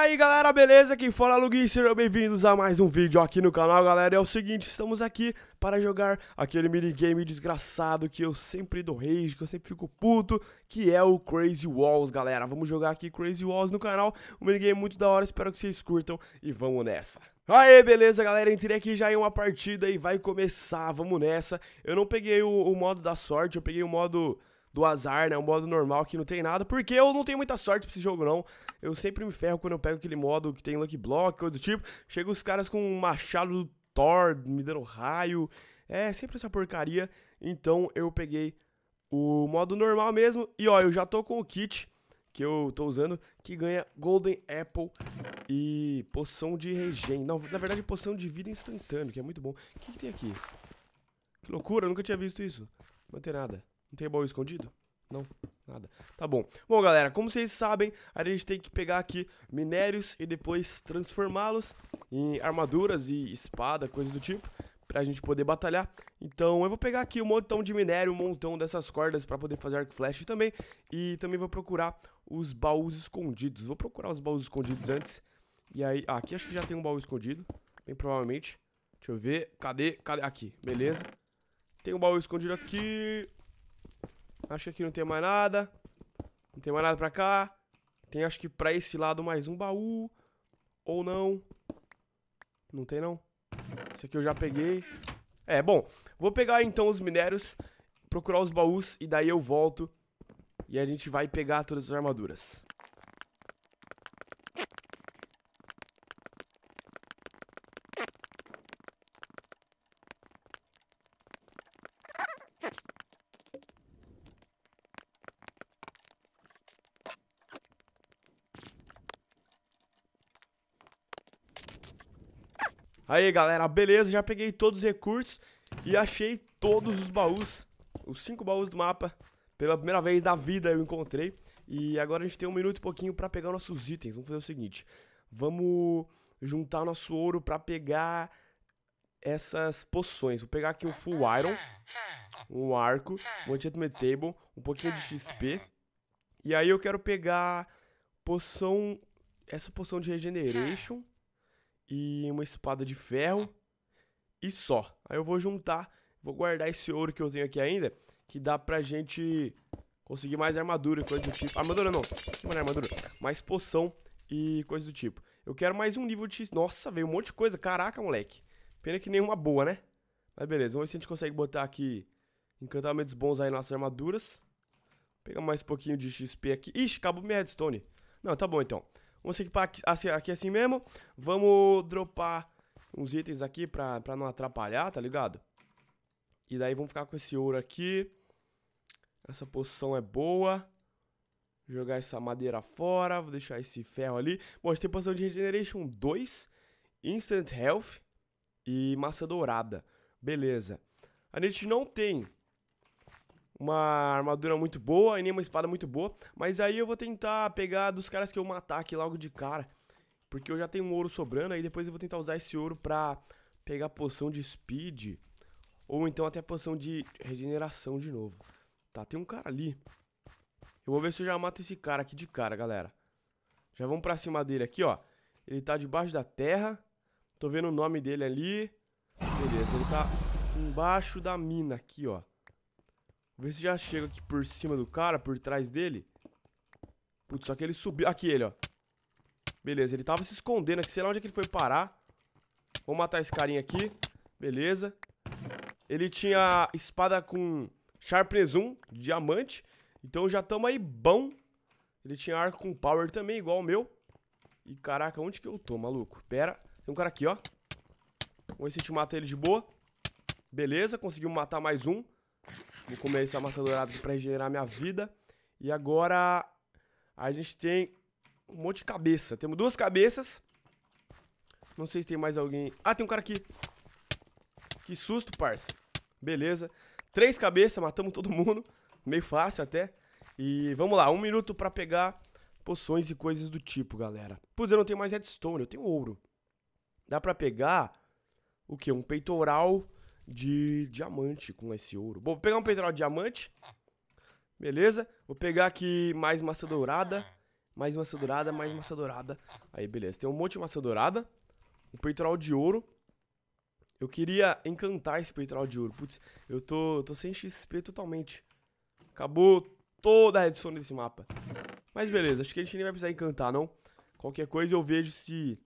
aí galera, beleza? Quem fala é Lugin, sejam bem-vindos a mais um vídeo aqui no canal, galera. É o seguinte, estamos aqui para jogar aquele minigame desgraçado que eu sempre dou rage, que eu sempre fico puto, que é o Crazy Walls, galera. Vamos jogar aqui Crazy Walls no canal, um minigame muito da hora, espero que vocês curtam e vamos nessa. Aê, beleza, galera, entrei aqui já em uma partida e vai começar, vamos nessa. Eu não peguei o, o modo da sorte, eu peguei o modo do azar, né? Um modo normal que não tem nada. Porque eu não tenho muita sorte pra esse jogo, não. Eu sempre me ferro quando eu pego aquele modo que tem Lucky Block, coisa do tipo. Chega os caras com um machado do Thor, me dando raio. É, sempre essa porcaria. Então eu peguei o modo normal mesmo. E ó, eu já tô com o kit que eu tô usando, que ganha Golden Apple e poção de regen. Não, na verdade, poção de vida instantânea, que é muito bom. O que, que tem aqui? Que loucura, eu nunca tinha visto isso. Não tem nada. Não tem baú escondido? Não, nada. Tá bom. Bom, galera, como vocês sabem, a gente tem que pegar aqui minérios e depois transformá-los em armaduras e espada, coisas do tipo, pra gente poder batalhar. Então, eu vou pegar aqui um montão de minério, um montão dessas cordas pra poder fazer arco flash também. E também vou procurar os baús escondidos. Vou procurar os baús escondidos antes. E aí, ah, aqui acho que já tem um baú escondido, bem provavelmente. Deixa eu ver, cadê, cadê, aqui, beleza. Tem um baú escondido aqui, Acho que aqui não tem mais nada. Não tem mais nada pra cá. Tem acho que pra esse lado mais um baú. Ou não. Não tem não. Isso aqui eu já peguei. É, bom. Vou pegar então os minérios. Procurar os baús. E daí eu volto. E a gente vai pegar todas as armaduras. Aí, galera, beleza, já peguei todos os recursos e achei todos os baús, os cinco baús do mapa. Pela primeira vez da vida eu encontrei. E agora a gente tem um minuto e pouquinho pra pegar nossos itens. Vamos fazer o seguinte, vamos juntar nosso ouro pra pegar essas poções. Vou pegar aqui um full iron, um arco, um enchantment table, um pouquinho de XP. E aí eu quero pegar poção, essa poção de regeneration e uma espada de ferro e só. Aí eu vou juntar, vou guardar esse ouro que eu tenho aqui ainda, que dá pra gente conseguir mais armadura e coisa do tipo. Armadura não, não é armadura, mais poção e coisa do tipo. Eu quero mais um nível de... Nossa, veio um monte de coisa, caraca, moleque. Pena que nenhuma boa, né? Mas beleza, vamos ver se a gente consegue botar aqui encantamentos bons aí nas nossas armaduras. Pegar mais um pouquinho de XP aqui. Ixi, acabou minha redstone. Não, tá bom então. Vamos equipar aqui, assim, aqui assim mesmo. Vamos dropar uns itens aqui pra, pra não atrapalhar, tá ligado? E daí vamos ficar com esse ouro aqui. Essa poção é boa. Jogar essa madeira fora. Vou deixar esse ferro ali. Bom, a gente tem poção de Regeneration 2. Instant Health. E massa dourada. Beleza. A gente não tem uma armadura muito boa e nem uma espada muito boa. Mas aí eu vou tentar pegar dos caras que eu matar aqui logo de cara. Porque eu já tenho um ouro sobrando, aí depois eu vou tentar usar esse ouro pra pegar poção de speed. Ou então até poção de regeneração de novo. Tá, tem um cara ali. Eu vou ver se eu já mato esse cara aqui de cara, galera. Já vamos pra cima dele aqui, ó. Ele tá debaixo da terra. Tô vendo o nome dele ali. Beleza, ele tá embaixo da mina aqui, ó ver se já chega aqui por cima do cara, por trás dele. Putz, só que ele subiu. Aqui ele, ó. Beleza, ele tava se escondendo aqui. Sei lá onde é que ele foi parar. Vou matar esse carinha aqui. Beleza. Ele tinha espada com Sharpness 1, diamante. Então já tamo aí bom. Ele tinha arco com power também, igual o meu. E caraca, onde que eu tô, maluco? Pera, tem um cara aqui, ó. Vamos ver se a gente mata ele de boa. Beleza, conseguimos matar mais um. Vou comer essa massa dourada para regenerar minha vida. E agora a gente tem um monte de cabeça. Temos duas cabeças. Não sei se tem mais alguém. Ah, tem um cara aqui. Que susto, parça. Beleza. Três cabeças, matamos todo mundo. Meio fácil até. E vamos lá, um minuto para pegar poções e coisas do tipo, galera. Putz, eu não tenho mais redstone, eu tenho ouro. Dá pra pegar o que? Um peitoral de diamante com esse ouro. Bom, vou pegar um peitoral de diamante. Beleza? Vou pegar aqui mais massa dourada. Mais massa dourada, mais massa dourada. Aí, beleza. Tem um monte de massa dourada. Um peitoral de ouro. Eu queria encantar esse peitoral de ouro. Putz, eu tô, tô sem XP totalmente. Acabou toda a redução desse mapa. Mas beleza, acho que a gente nem vai precisar encantar, não. Qualquer coisa eu vejo se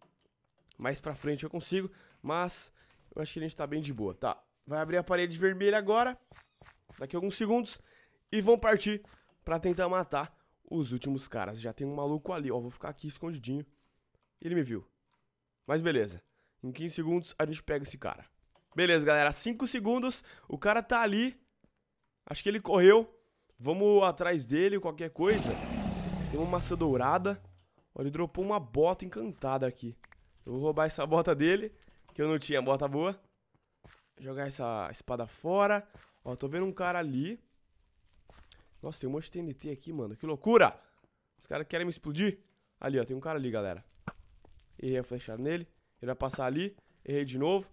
mais pra frente eu consigo. Mas eu acho que a gente tá bem de boa. Tá, Vai abrir a parede vermelha agora, daqui a alguns segundos, e vão partir para tentar matar os últimos caras. Já tem um maluco ali, ó, vou ficar aqui escondidinho. Ele me viu. Mas beleza, em 15 segundos a gente pega esse cara. Beleza, galera, 5 segundos, o cara tá ali, acho que ele correu. Vamos atrás dele, qualquer coisa. Tem uma maçã dourada. Ó, ele dropou uma bota encantada aqui. Eu vou roubar essa bota dele, que eu não tinha bota boa. Jogar essa espada fora. Ó, tô vendo um cara ali. Nossa, tem um monte de TNT aqui, mano. Que loucura! Os caras querem me explodir. Ali, ó. Tem um cara ali, galera. Errei a flechada nele. Ele vai passar ali. Errei de novo.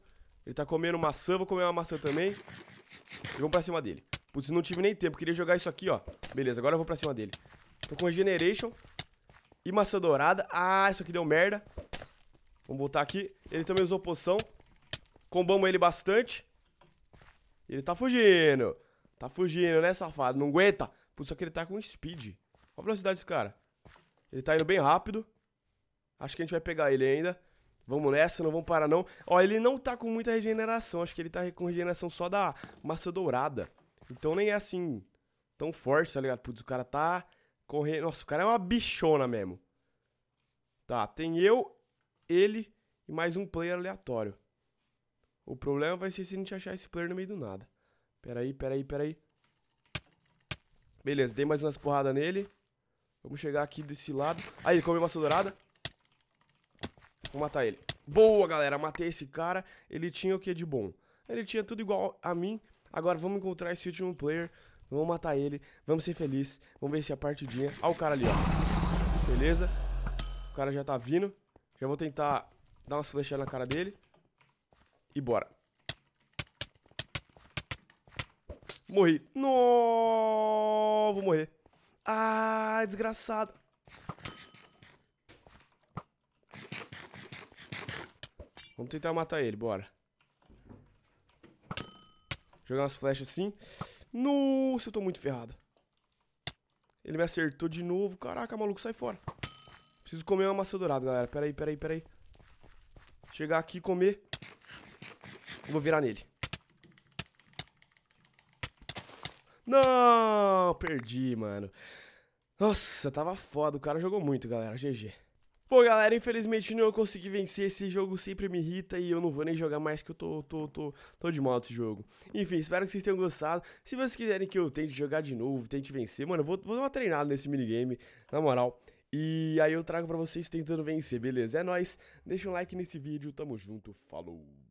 Ele tá comendo maçã. Vou comer uma maçã também. E vamos pra cima dele. Putz, não tive nem tempo. Queria jogar isso aqui, ó. Beleza, agora eu vou pra cima dele. Tô com Regeneration. E maçã dourada. Ah, isso aqui deu merda. Vamos voltar aqui. Ele também usou poção. Combamos ele bastante. Ele tá fugindo. Tá fugindo, né, safado? Não aguenta. Por isso que ele tá com speed. Qual a velocidade desse cara? Ele tá indo bem rápido. Acho que a gente vai pegar ele ainda. Vamos nessa, não vamos parar não. Ó, ele não tá com muita regeneração. Acho que ele tá com regeneração só da massa dourada. Então nem é assim tão forte, tá ligado? Putz, o cara tá correndo. Nossa, o cara é uma bichona mesmo. Tá, tem eu, ele e mais um player aleatório. O problema vai ser se a gente achar esse player no meio do nada. Peraí, peraí, peraí. Beleza, dei mais umas porradas nele. Vamos chegar aqui desse lado. Aí, ele come maçã dourada. Vou matar ele. Boa, galera, matei esse cara. Ele tinha o que de bom? Ele tinha tudo igual a mim. Agora vamos encontrar esse último player. Vamos matar ele. Vamos ser felizes. Vamos ver se a partidinha... Olha o cara ali, ó. Beleza. O cara já tá vindo. Já vou tentar dar umas flechadas na cara dele. E bora. Morri. No, vou morrer. Ah, desgraçado. Vamos tentar matar ele, bora. Jogar umas flechas assim. Nossa, eu tô muito ferrado. Ele me acertou de novo. Caraca, maluco, sai fora. Preciso comer uma maçã dourada, galera. Peraí, peraí, peraí. Chegar aqui e comer vou virar nele. Não, perdi, mano. Nossa, tava foda. O cara jogou muito, galera. GG. Pô, galera, infelizmente não consegui vencer. Esse jogo sempre me irrita e eu não vou nem jogar mais que eu tô, tô, tô, tô de mal desse jogo. Enfim, espero que vocês tenham gostado. Se vocês quiserem que eu tente jogar de novo, tente vencer, mano, eu vou, vou dar uma treinada nesse minigame, na moral. E aí eu trago pra vocês tentando vencer, beleza? É nóis. Deixa um like nesse vídeo. Tamo junto. Falou.